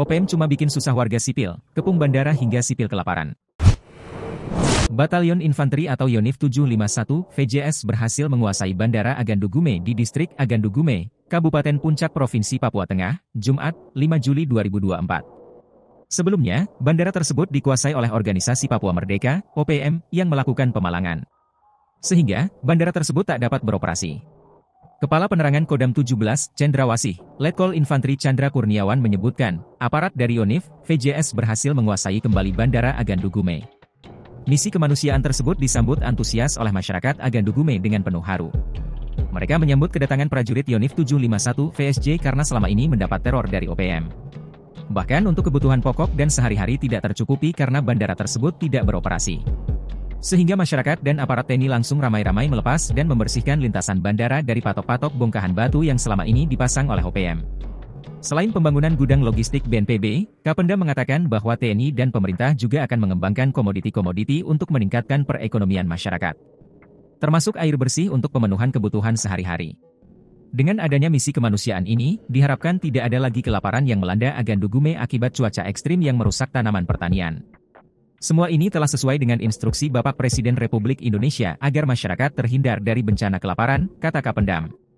OPM cuma bikin susah warga sipil, kepung bandara hingga sipil kelaparan. Batalion Infanteri atau Yonif 751 VJS berhasil menguasai Bandara Agandugume di distrik Agandugume, Kabupaten Puncak Provinsi Papua Tengah, Jumat, 5 Juli 2024. Sebelumnya, bandara tersebut dikuasai oleh organisasi Papua Merdeka, OPM, yang melakukan pemalangan. Sehingga, bandara tersebut tak dapat beroperasi. Kepala Penerangan Kodam 17, Cendrawasih, Letkol Infanteri Chandra Kurniawan menyebutkan, aparat dari Yonif, VJS berhasil menguasai kembali Bandara Agandugume. Misi kemanusiaan tersebut disambut antusias oleh masyarakat Agandugume dengan penuh haru. Mereka menyambut kedatangan prajurit Yonif 751 VSJ karena selama ini mendapat teror dari OPM. Bahkan untuk kebutuhan pokok dan sehari-hari tidak tercukupi karena bandara tersebut tidak beroperasi. Sehingga masyarakat dan aparat TNI langsung ramai-ramai melepas dan membersihkan lintasan bandara dari patok-patok bongkahan batu yang selama ini dipasang oleh OPM. Selain pembangunan gudang logistik BNPB, Kapenda mengatakan bahwa TNI dan pemerintah juga akan mengembangkan komoditi-komoditi untuk meningkatkan perekonomian masyarakat. Termasuk air bersih untuk pemenuhan kebutuhan sehari-hari. Dengan adanya misi kemanusiaan ini, diharapkan tidak ada lagi kelaparan yang melanda Agan Dugume akibat cuaca ekstrim yang merusak tanaman pertanian. Semua ini telah sesuai dengan instruksi Bapak Presiden Republik Indonesia agar masyarakat terhindar dari bencana kelaparan, kata Kapendam.